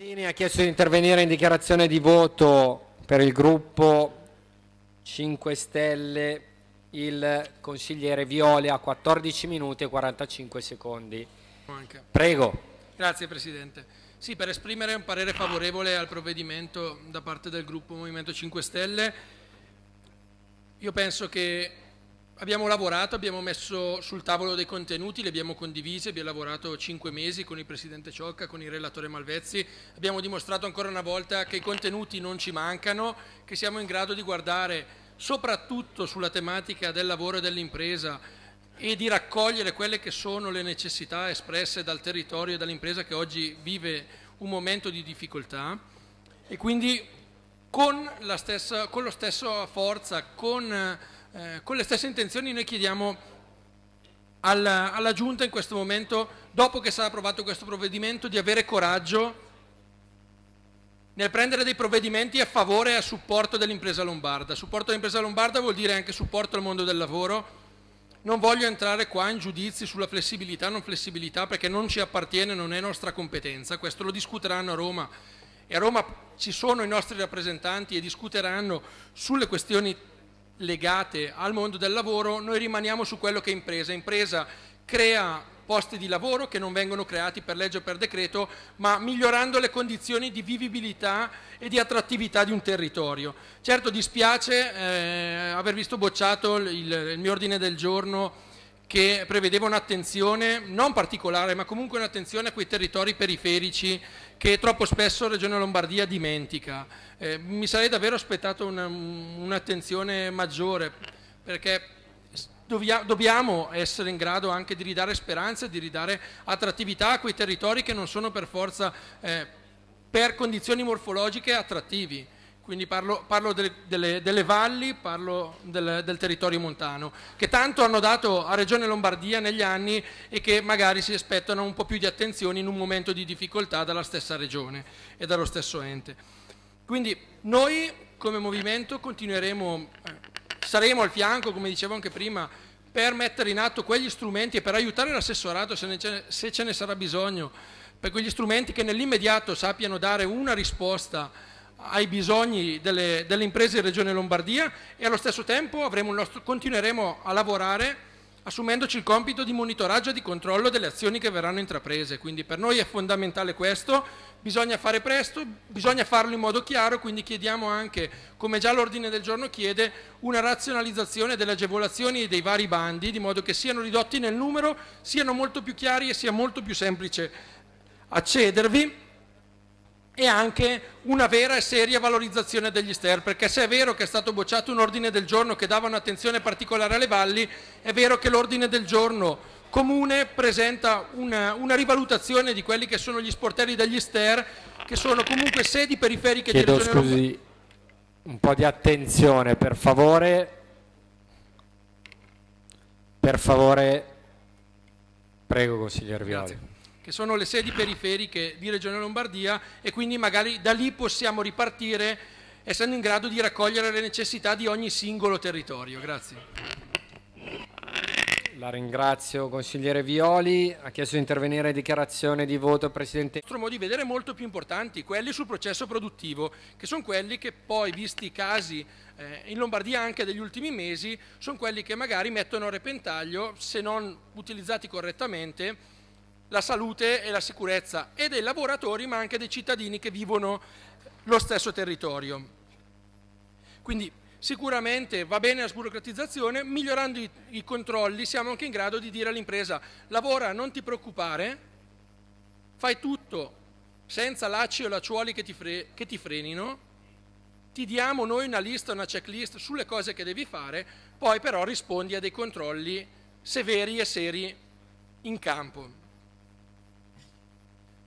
Martini ha chiesto di intervenire in dichiarazione di voto per il gruppo 5 Stelle il consigliere Violi a 14 minuti e 45 secondi. Prego. Grazie Presidente. Sì, per esprimere un parere favorevole al provvedimento da parte del gruppo Movimento 5 Stelle, io penso che abbiamo lavorato, abbiamo messo sul tavolo dei contenuti, li abbiamo condivisi, abbiamo lavorato cinque mesi con il Presidente Ciocca, con il Relatore Malvezzi, abbiamo dimostrato ancora una volta che i contenuti non ci mancano, che siamo in grado di guardare soprattutto sulla tematica del lavoro e dell'impresa e di raccogliere quelle che sono le necessità espresse dal territorio e dall'impresa che oggi vive un momento di difficoltà e quindi con, la stessa, con lo stesso forza, con eh, con le stesse intenzioni noi chiediamo alla, alla, Giunta in questo momento, dopo che sarà approvato questo provvedimento, di avere coraggio nel prendere dei provvedimenti a favore e a supporto dell'impresa lombarda. Supporto all'impresa lombarda vuol dire anche supporto al mondo del lavoro. Non voglio entrare qua in giudizi sulla flessibilità o non flessibilità perché non ci appartiene, non è nostra competenza, questo lo discuteranno a Roma e a Roma ci sono i nostri rappresentanti e discuteranno sulle questioni legate al mondo del lavoro, noi rimaniamo su quello che è impresa. Impresa crea posti di lavoro che non vengono creati per legge o per decreto, ma migliorando le condizioni di vivibilità e di attrattività di un territorio. Certo dispiace eh, aver visto bocciato il, il mio ordine del giorno che prevedeva un'attenzione non particolare, ma comunque un'attenzione a quei territori periferici che troppo spesso la Regione Lombardia dimentica. Eh, mi sarei davvero aspettato un'attenzione un maggiore perché dobbiamo essere in grado anche di ridare speranza, di ridare attrattività a quei territori che non sono per forza eh, per condizioni morfologiche attrattivi quindi parlo, parlo delle, delle, delle, valli, parlo del, del, territorio montano, che tanto hanno dato a Regione Lombardia negli anni e che magari si aspettano un po' più di attenzione in un momento di difficoltà dalla stessa Regione e dallo stesso ente. Quindi noi come movimento continueremo, eh, saremo al fianco, come dicevo anche prima, per mettere in atto quegli strumenti e per aiutare l'assessorato se, se ce ne sarà bisogno, per quegli strumenti che nell'immediato sappiano dare una risposta ai bisogni delle, delle imprese di Regione Lombardia e allo stesso tempo nostro, continueremo a lavorare assumendoci il compito di monitoraggio e di controllo delle azioni che verranno intraprese. Quindi per noi è fondamentale questo, bisogna fare presto, bisogna farlo in modo chiaro, quindi chiediamo anche, come già l'ordine del giorno chiede, una razionalizzazione delle agevolazioni dei vari bandi, di modo che siano ridotti nel numero, siano molto più chiari e sia molto più semplice accedervi e anche una vera e seria valorizzazione degli STER, perché se è vero che è stato bocciato un ordine del giorno che dava un'attenzione particolare alle valli, è vero che l'ordine del giorno comune presenta una, una, rivalutazione di quelli che sono gli sportelli degli STER, che sono comunque sedi periferiche Chiedo di regione scusi, Europa. un po' di attenzione, per favore. Per favore, prego consigliere Violi. Grazie che sono le sedi periferiche di Regione Lombardia e quindi magari da lì possiamo ripartire essendo in grado di raccogliere le necessità di ogni singolo territorio. Grazie. La ringrazio consigliere Violi, ha chiesto di intervenire in dichiarazione di voto Presidente. Il nostro modo di vedere è molto più importanti, quelli sul processo produttivo, che sono quelli che poi, visti i casi eh, in Lombardia anche degli ultimi mesi, sono quelli che magari mettono a repentaglio, se non utilizzati correttamente, la salute e la sicurezza e dei lavoratori ma anche dei cittadini che vivono lo stesso territorio. Quindi sicuramente va bene la sburocratizzazione, migliorando i, i controlli siamo anche in grado di dire all'impresa lavora, non ti preoccupare, fai tutto senza lacci o lacciuoli che ti, fre che ti frenino, ti diamo noi una lista, una checklist sulle cose che devi fare, poi però rispondi a dei controlli severi e seri in campo.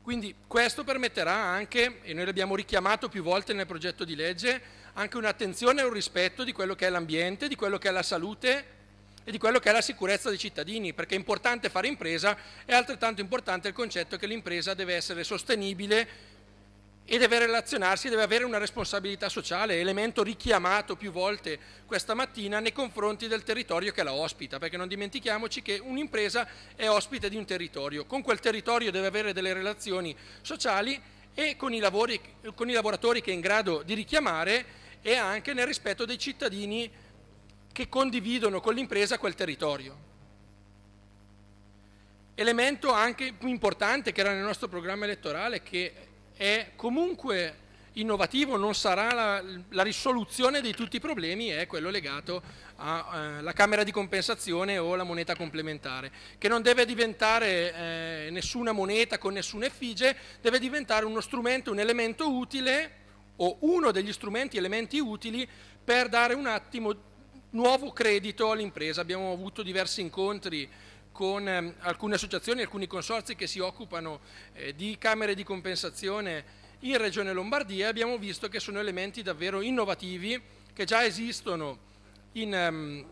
Quindi questo permetterà anche, e noi l'abbiamo richiamato più volte nel progetto di legge, anche un'attenzione e un rispetto di quello che è l'ambiente, di quello che è la salute e di quello che è la sicurezza dei cittadini, perché è importante fare impresa, è altrettanto importante il concetto che l'impresa deve essere sostenibile e deve relazionarsi, deve avere una responsabilità sociale, elemento richiamato più volte questa mattina nei confronti del territorio che la ospita, perché non dimentichiamoci che un'impresa è ospite di un territorio, con quel territorio deve avere delle relazioni sociali e con i, lavori, con i lavoratori che è in grado di richiamare e anche nel rispetto dei cittadini che condividono con l'impresa quel territorio elemento anche più importante che era nel nostro programma elettorale che è comunque innovativo, non sarà la, la risoluzione di tutti i problemi, è quello legato alla eh, camera di compensazione o alla moneta complementare, che non deve diventare eh, nessuna moneta con nessuna effigie, deve diventare uno strumento, un elemento utile o uno degli strumenti, elementi utili per dare un attimo nuovo credito all'impresa. Abbiamo avuto diversi incontri con ehm, alcune associazioni, alcuni consorzi che si occupano eh, di camere di compensazione in Regione Lombardia abbiamo visto che sono elementi davvero innovativi che già esistono in, ehm,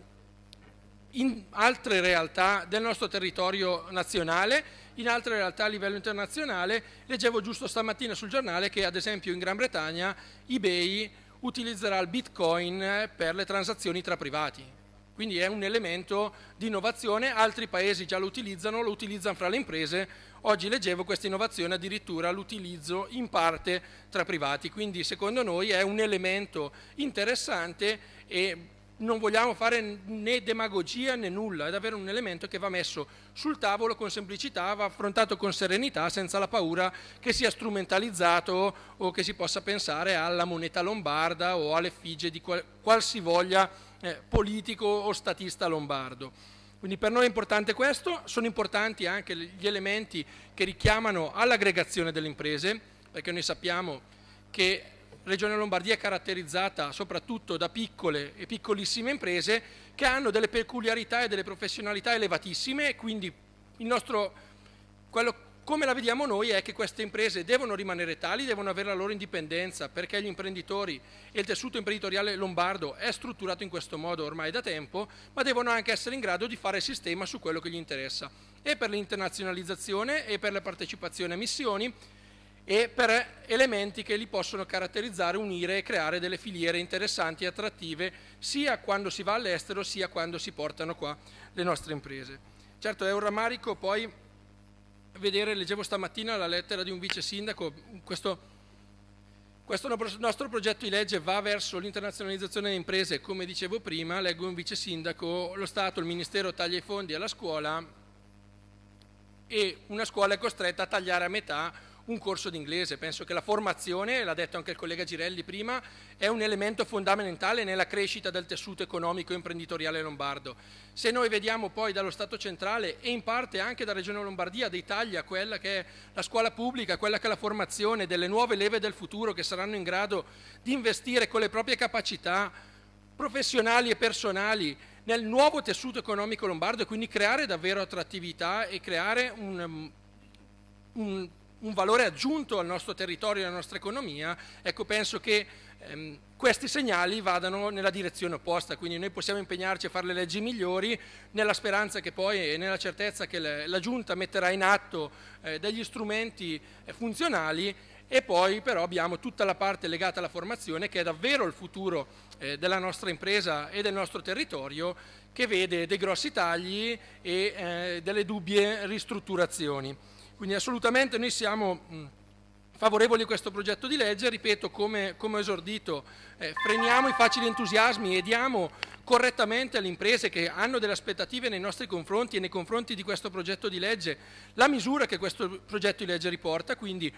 in altre realtà del nostro territorio nazionale, in altre realtà a livello internazionale. Leggevo giusto stamattina sul giornale che ad esempio in Gran Bretagna eBay utilizzerà il bitcoin eh, per le transazioni tra privati quindi è un elemento di innovazione, altri paesi già lo utilizzano, lo utilizzano fra le imprese, oggi leggevo questa innovazione addirittura l'utilizzo in parte tra privati, quindi secondo noi è un elemento interessante e non vogliamo fare né demagogia né nulla, è davvero un elemento che va messo sul tavolo con semplicità, va affrontato con serenità, senza la paura che sia strumentalizzato o che si possa pensare alla moneta lombarda o all'effigie di qual- qualsivoglia eh, politico o statista lombardo. Quindi per noi è importante questo, sono importanti anche gli elementi che richiamano all'aggregazione delle imprese, perché noi sappiamo che Regione Lombardia è caratterizzata soprattutto da piccole e piccolissime imprese che hanno delle peculiarità e delle professionalità elevatissime, quindi il nostro, quello come la vediamo noi è che queste imprese devono rimanere tali, devono avere la loro indipendenza, perché gli imprenditori e il tessuto imprenditoriale lombardo è strutturato in questo modo ormai da tempo, ma devono anche essere in grado di fare sistema su quello che gli interessa, e per l'internazionalizzazione e per la partecipazione a missioni e per elementi che li possono caratterizzare, unire e creare delle filiere interessanti e attrattive sia quando si va all'estero sia quando si portano qua le nostre imprese. Certo è un rammarico poi vedere, leggevo stamattina la lettera di un vice sindaco, questo, questo nostro progetto di legge va verso l'internazionalizzazione delle imprese, come dicevo prima, leggo un vice sindaco, lo Stato, il Ministero taglia i fondi alla scuola e una scuola è costretta a tagliare a metà un corso d'inglese. Penso che la formazione, l'ha detto anche il collega Girelli prima, è un elemento fondamentale nella crescita del tessuto economico e imprenditoriale lombardo. Se noi vediamo poi dallo Stato centrale e in parte anche dalla Regione Lombardia dei tagli a quella che è la scuola pubblica, quella che è la formazione delle nuove leve del futuro che saranno in grado di investire con le proprie capacità professionali e personali nel nuovo tessuto economico lombardo e quindi creare davvero attrattività e creare un, um, un un valore aggiunto al nostro territorio e alla nostra economia, ecco penso che ehm, questi segnali vadano nella direzione opposta, quindi noi possiamo impegnarci a fare le leggi migliori nella speranza che poi e nella certezza che la, la Giunta metterà in atto eh, degli strumenti eh, funzionali e poi però abbiamo tutta la parte legata alla formazione che è davvero il futuro eh, della nostra impresa e del nostro territorio che vede dei grossi tagli e eh, delle dubbie ristrutturazioni. Quindi assolutamente noi siamo mm, favorevoli a questo progetto di legge, ripeto come, come ho esordito, eh, freniamo i facili entusiasmi e diamo correttamente alle imprese che hanno delle aspettative nei nostri confronti e nei confronti di questo progetto di legge la misura che questo progetto di legge riporta, quindi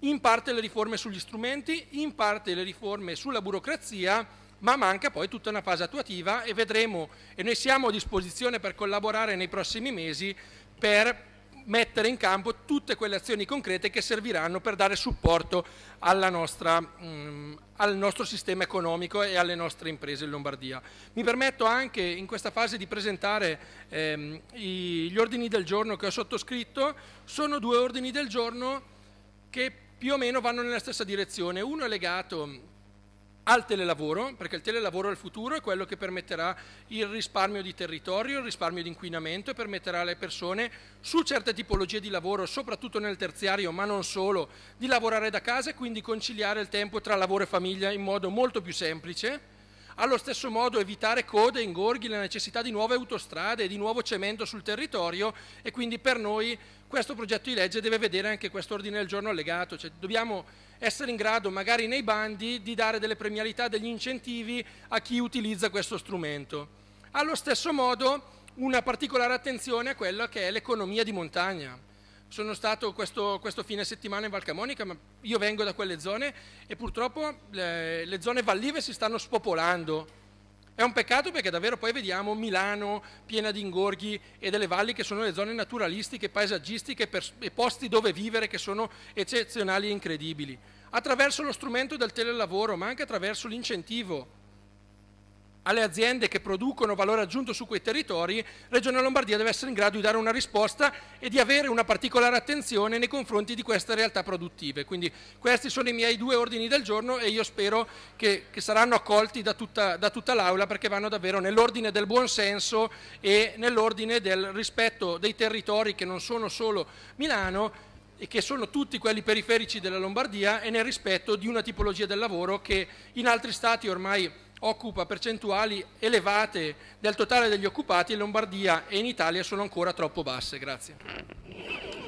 in parte le riforme sugli strumenti, in parte le riforme sulla burocrazia, ma manca poi tutta una fase attuativa e vedremo, e noi siamo a disposizione per collaborare nei prossimi mesi per mettere in campo tutte quelle azioni concrete che serviranno per dare supporto nostra, mh, mm, al nostro sistema economico e alle nostre imprese in Lombardia. Mi permetto anche in questa fase di presentare ehm, i, gli ordini del giorno che ho sottoscritto, sono due ordini del giorno che più o meno vanno nella stessa direzione, uno è legato al telelavoro, perché il telelavoro è il futuro è quello che permetterà il risparmio di territorio, il risparmio di inquinamento e permetterà alle persone su certe tipologie di lavoro, soprattutto nel terziario, ma non solo, di lavorare da casa e quindi conciliare il tempo tra lavoro e famiglia in modo molto più semplice allo stesso modo evitare code, ingorghi, la necessità di nuove autostrade, e di nuovo cemento sul territorio e quindi per noi questo progetto di legge deve vedere anche questo ordine del giorno allegato, cioè dobbiamo essere in grado magari nei bandi di dare delle premialità, degli incentivi a chi utilizza questo strumento. Allo stesso modo una particolare attenzione a quella che è l'economia di montagna. Sono stato questo, questo fine settimana in Valcamonica, ma io vengo da quelle zone e purtroppo le, le zone vallive si stanno spopolando. È un peccato perché davvero poi vediamo Milano piena di ingorghi e delle valli che sono le zone naturalistiche, paesaggistiche e posti dove vivere che sono eccezionali e incredibili. Attraverso lo strumento del telelavoro, ma anche attraverso l'incentivo alle aziende che producono valore aggiunto su quei territori, Regione Lombardia deve essere in grado di dare una risposta e di avere una particolare attenzione nei confronti di queste realtà produttive. Quindi questi sono i miei due ordini del giorno e io spero che, che saranno accolti da tutta, da tutta l'Aula perché vanno davvero nell'ordine del buonsenso e nell'ordine del rispetto dei territori che non sono solo Milano, e che sono tutti quelli periferici della Lombardia e nel rispetto di una tipologia del lavoro che in altri stati ormai occupa percentuali elevate del totale degli occupati in Lombardia e in Italia sono ancora troppo basse. Grazie.